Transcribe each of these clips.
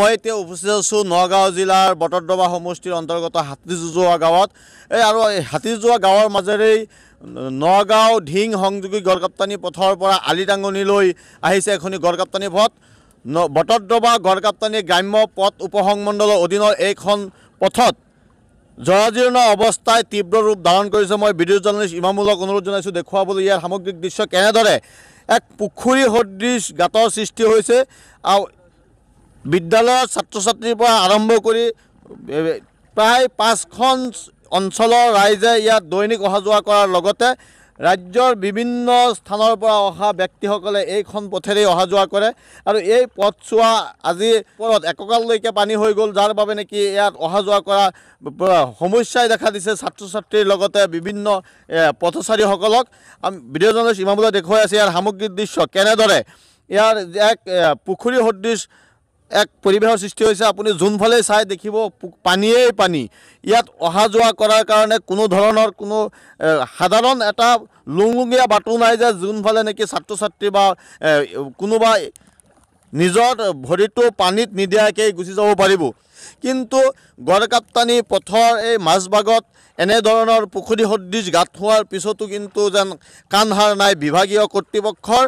মই এতিয়া উপস্থিত আছোঁ নগাঁও জিলাৰ বটদ্ৰবা সমষ্টিৰ অন্তৰ্গত হাতীযোৱা গাঁৱত এই আৰু এই হাতীযোৱা গাঁৱৰ মাজেৰেই নগাঁও ঢিং সংযোগী গড়কাপ্তানি পথৰ পৰা আলি দাঙনিলৈ আহিছে এখনি গড়কাপ্তানি পথ ন বটদ্ৰবা গড়কাপ্তানি গ্ৰাম্য পথ উপসংমণ্ডলৰ অধীনৰ এইখন পথত জৰাজীৰ্ণ অৱস্থাই তীব্ৰ ৰূপ ধাৰণ কৰিছে মই বিদ্যুৎ জাৰ্নেলিষ্ট ইমামুলক অনুৰোধ জনাইছোঁ দেখুৱাবলৈ ইয়াৰ সামগ্ৰিক দৃশ্য কেনেদৰে এক পুখুৰী সদৃশ গাঁতৰ সৃষ্টি হৈছে আৰু বিদ্যালয়ৰ ছাত্ৰ ছাত্ৰীৰ পৰা আৰম্ভ কৰি প্ৰায় পাঁচখন অঞ্চলৰ ৰাইজে ইয়াত দৈনিক অহা যোৱা কৰাৰ লগতে ৰাজ্যৰ বিভিন্ন স্থানৰ পৰা অহা ব্যক্তিসকলে এইখন পথেৰেই অহা যোৱা কৰে আৰু এই পথছোৱা আজি ওপৰত এককাললৈকে পানী হৈ গ'ল যাৰ বাবে নেকি ইয়াত অহা যোৱা কৰা সমস্যাই দেখা দিছে ছাত্ৰ ছাত্ৰীৰ লগতে বিভিন্ন পথচাৰীসকলক আমি ভিডিঅ' জনাইছোঁ ইমামলৈ দেখুৱাই আছে ইয়াৰ সামগ্ৰিক দৃশ্য কেনেদৰে ইয়াৰ এক পুখুৰী সদৃশ এক পৰিৱেশৰ সৃষ্টি হৈছে আপুনি যোনফালে চাই দেখিব পানীয়েই পানী ইয়াত অহা যোৱা কৰাৰ কাৰণে কোনো ধৰণৰ কোনো সাধাৰণ এটা লুংলুঙীয়া বাটো নাই যে যোনফালে নেকি ছাত্ৰ ছাত্ৰী বা কোনোবা নিজৰ ভৰিটো পানীত নিদিয়াকৈ গুচি যাব পাৰিব কিন্তু গড়কাপ্তানি পথৰ এই মাজভাগত এনেধৰণৰ পুখুৰী সদৃশ গাঁত হোৱাৰ পিছতো কিন্তু যেন কাণহাৰ নাই বিভাগীয় কৰ্তৃপক্ষৰ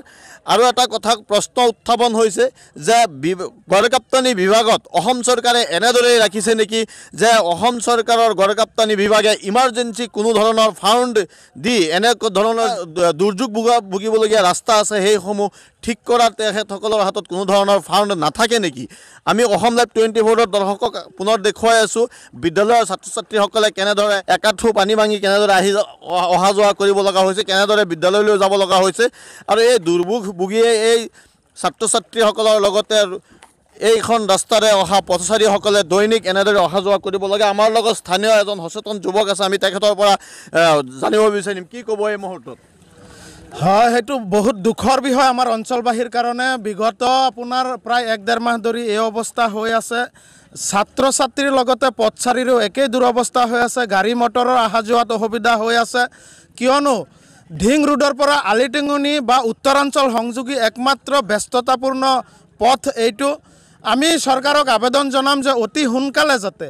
আৰু এটা কথা প্ৰশ্ন উত্থাপন হৈছে যে গড়কাপ্তানি বিভাগত অসম চৰকাৰে এনেদৰেই ৰাখিছে নেকি যে অসম চৰকাৰৰ গড়কাপ্তানি বিভাগে ইমাৰ্জেঞ্চি কোনো ধৰণৰ ফাণ্ড দি এনে ধৰণৰ দুৰ্যোগ ভুগিবলগীয়া ৰাস্তা আছে সেইসমূহ ঠিক কৰাৰ তেখেতসকলৰ হাতত কোনো ধৰণৰ ফাণ্ড নাথাকে নেকি আমি অসম লাইভ টুৱেণ্টি ফ'ৰত দৰ্শকক পুনৰ দেখুৱাই আছোঁ বিদ্যালয়ৰ ছাত্ৰ ছাত্ৰীসকলে কেনেদৰে এক কাঠো পানী ভাঙি কেনেদৰে আহি অহা যোৱা কৰিব লগা হৈছে কেনেদৰে বিদ্যালয়লৈ যাব লগা হৈছে আৰু এই দুৰ্ভোগ ভুগিয়ে এই ছাত্ৰ ছাত্ৰীসকলৰ লগতে এইখন ৰাস্তাৰে অহা পথচাৰীসকলে দৈনিক এনেদৰে অহা যোৱা কৰিব লাগে আমাৰ লগত স্থানীয় এজন সচেতন যুৱক আছে আমি তেখেতৰ পৰা জানিব বিচাৰিম কি ক'ব এই মুহূৰ্তত হয় সেইটো বহুত দুখৰ বিষয় আমাৰ অঞ্চলবাসীৰ কাৰণে বিগত আপোনাৰ প্ৰায় এক ডেৰ মাহ ধৰি এই অৱস্থা হৈ আছে ছাত্ৰ ছাত্ৰীৰ লগতে পথ চাৰিৰো একেই দুৰৱস্থা হৈ আছে গাড়ী মটৰৰ অহা যোৱাত অসুবিধা হৈ আছে কিয়নো ঢিং ৰোডৰ পৰা আলিটিঙনি বা উত্তৰাঞ্চল সংযোগী একমাত্ৰ ব্যস্ততাপূৰ্ণ পথ এইটো আমি চৰকাৰক আবেদন জনাম যে অতি সোনকালে যাতে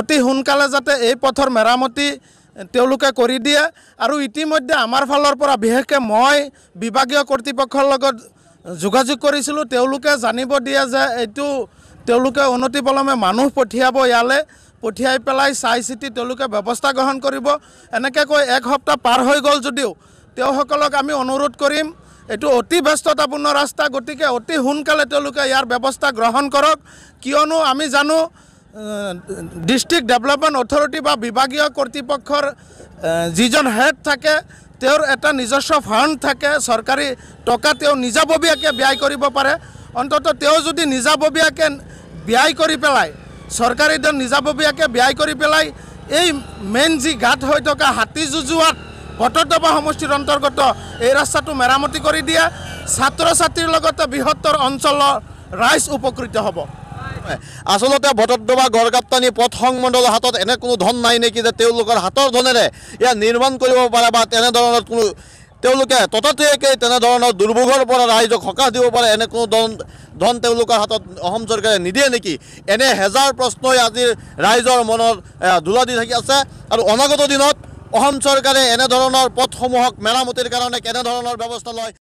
অতি সোনকালে যাতে এই পথৰ মেৰামতি তেওঁলোকে কৰি দিয়ে আৰু ইতিমধ্যে আমাৰ ফালৰ পৰা বিশেষকৈ মই বিভাগীয় কৰ্তৃপক্ষৰ লগত যোগাযোগ কৰিছিলোঁ তেওঁলোকে জানিব দিয়ে যে এইটো তেওঁলোকে উন্নতি পলমে মানুহ পঠিয়াব ইয়ালে পঠিয়াই পেলাই চাই চিতি তেওঁলোকে ব্যৱস্থা গ্ৰহণ কৰিব এনেকৈ এক সপ্তাহ পাৰ হৈ গ'ল যদিও তেওঁসকলক আমি অনুৰোধ কৰিম এইটো অতি ব্যস্ততাপূৰ্ণ ৰাস্তা গতিকে অতি সোনকালে তেওঁলোকে ইয়াৰ ব্যৱস্থা গ্ৰহণ কৰক কিয়নো আমি জানো ডিষ্ট্ৰিক্ট ডেভেলপমেণ্ট অথৰিটি বা বিভাগীয় কৰ্তৃপক্ষৰ যিজন হেড থাকে তেওঁৰ এটা নিজস্ব ফাণ্ড থাকে চৰকাৰী টকা তেওঁ নিজাববীয়াকৈ ব্যয় কৰিব পাৰে অন্ততঃ তেওঁ যদি নিজাববীয়াকৈ ব্যয় কৰি পেলাই চৰকাৰে এতিয়া নিজাববীয়াকৈ ব্যয় কৰি পেলাই এই মেইন যি ঘাট হৈ থকা হাতী যুঁজোৱাত বটৰডবা সমষ্টিৰ অন্তৰ্গত এই ৰাস্তাটো মেৰামতি কৰি দিয়া ছাত্ৰ ছাত্ৰীৰ লগতে বৃহত্তৰ অঞ্চলৰ ৰাইজ উপকৃত হ'ব আচলতে ভটদ্ৰবা গড়কাপ্তানী পথ সংমণ্ডলৰ হাতত এনে কোনো ধন নাই নেকি যে তেওঁলোকৰ হাতৰ ধনেৰে ইয়াৰ নিৰ্মাণ কৰিব পাৰে বা তেনেধৰণৰ কোনো তেওঁলোকে ততাতৈয়াকৈ তেনেধৰণৰ দুৰ্ভোগৰ পৰা ৰাইজক সকাহ দিব পাৰে এনে কোনো ধন ধন তেওঁলোকৰ হাতত অসম চৰকাৰে নিদিয়ে নেকি এনে হেজাৰ প্ৰশ্নই আজি ৰাইজৰ মনত দোলা দি থাকি আছে আৰু অনাগত দিনত অসম চৰকাৰে এনেধৰণৰ পথসমূহক মেৰামতিৰ কাৰণে কেনেধৰণৰ ব্যৱস্থা লয়